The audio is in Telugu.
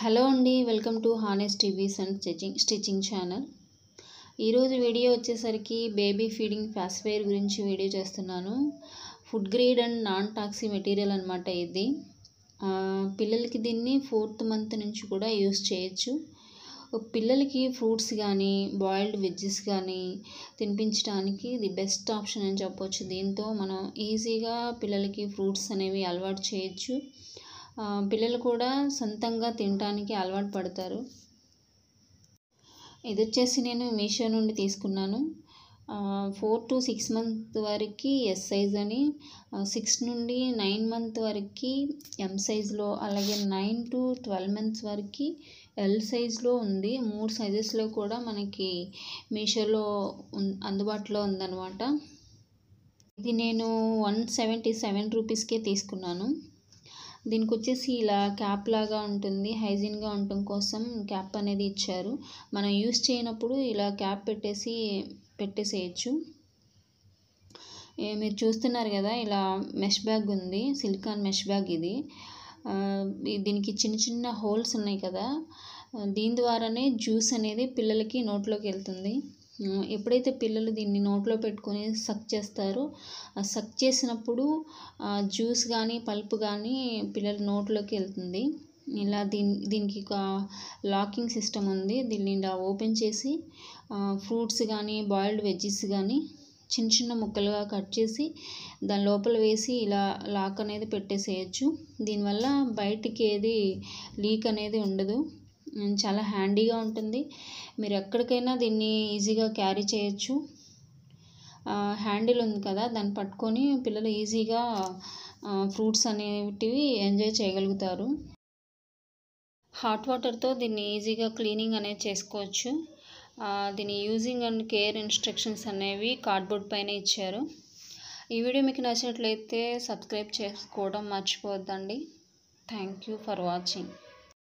హలో అండి వెల్కమ్ టు హానెస్ TVs and stitching stitching channel ఈరోజు వీడియో వచ్చేసరికి బేబీ ఫీడింగ్ ఫాస్ట్వేర్ గురించి వీడియో చేస్తున్నాను food grade and non toxic material అనమాట ఇది పిల్లలకి దీన్ని ఫోర్త్ మంత్ నుంచి కూడా యూస్ చేయొచ్చు పిల్లలకి ఫ్రూట్స్ కానీ బాయిల్డ్ వెజ్జెస్ కానీ తినిపించడానికి ది బెస్ట్ ఆప్షన్ అని చెప్పొచ్చు దీంతో మనం ఈజీగా పిల్లలకి ఫ్రూట్స్ అనేవి అలవాటు చేయొచ్చు పిల్లలు కూడా సొంతంగా తినటానికి అలవాటు పడతారు ఇది వచ్చేసి నేను మీషో నుండి తీసుకున్నాను ఫోర్ టు సిక్స్ మంత్ వరకు ఎస్ సైజ్ అని సిక్స్ నుండి నైన్ మంత్ వరకు ఎం సైజ్లో అలాగే నైన్ టు ట్వెల్వ్ మంత్స్ వరకు ఎల్ సైజ్లో ఉంది మూడు సైజెస్లో కూడా మనకి మీషోలో అందుబాటులో ఉందన్నమాట ఇది నేను వన్ సెవెంటీ సెవెన్ రూపీస్కే తీసుకున్నాను దీనికి వచ్చేసి ఇలా క్యాప్ లాగా ఉంటుంది హైజీన్గా ఉండటం కోసం క్యాప్ అనేది ఇచ్చారు మనం యూస్ చేయనప్పుడు ఇలా క్యాప్ పెట్టేసి పెట్టేసేయచ్చు మీరు చూస్తున్నారు కదా ఇలా మెష్ బ్యాగ్ ఉంది సిలికాన్ మెష్ బ్యాగ్ ఇది దీనికి చిన్న చిన్న హోల్స్ ఉన్నాయి కదా దీని ద్వారానే జ్యూస్ అనేది పిల్లలకి నోట్లోకి వెళ్తుంది ఎప్పుడైతే పిల్లలు దీన్ని నోట్లో పెట్టుకొని సక్ చేస్తారో ఆ సక్ చేసినప్పుడు జ్యూస్ కానీ పల్పు కానీ పిల్లల నోట్లోకి వెళ్తుంది ఇలా దీని దీనికి ఒక లాకింగ్ సిస్టమ్ ఉంది దీన్ని ఇలా ఓపెన్ చేసి ఫ్రూట్స్ కానీ బాయిల్డ్ వెజ్జెస్ కానీ చిన్న చిన్న ముక్కలుగా కట్ చేసి దాని లోపల వేసి ఇలా లాక్ అనేది పెట్టేసేయచ్చు దీనివల్ల బయటికి ఏది లీక్ అనేది ఉండదు చాలా హ్యాండీగా ఉంటుంది మీరు ఎక్కడికైనా దీన్ని ఈజీగా క్యారీ చేయొచ్చు హ్యాండిల్ ఉంది కదా దాన్ని పట్టుకొని పిల్లలు ఈజీగా ఫ్రూట్స్ అనేటివి ఎంజాయ్ చేయగలుగుతారు హాట్ వాటర్తో దీన్ని ఈజీగా క్లీనింగ్ అనేది చేసుకోవచ్చు దీని యూజింగ్ అండ్ కేర్ ఇన్స్ట్రక్షన్స్ అనేవి కార్డ్బోర్డ్ పైన ఇచ్చారు ఈ వీడియో మీకు నచ్చినట్లయితే సబ్స్క్రైబ్ చేసుకోవడం మర్చిపోవద్దండి థ్యాంక్ యూ ఫర్ వాచింగ్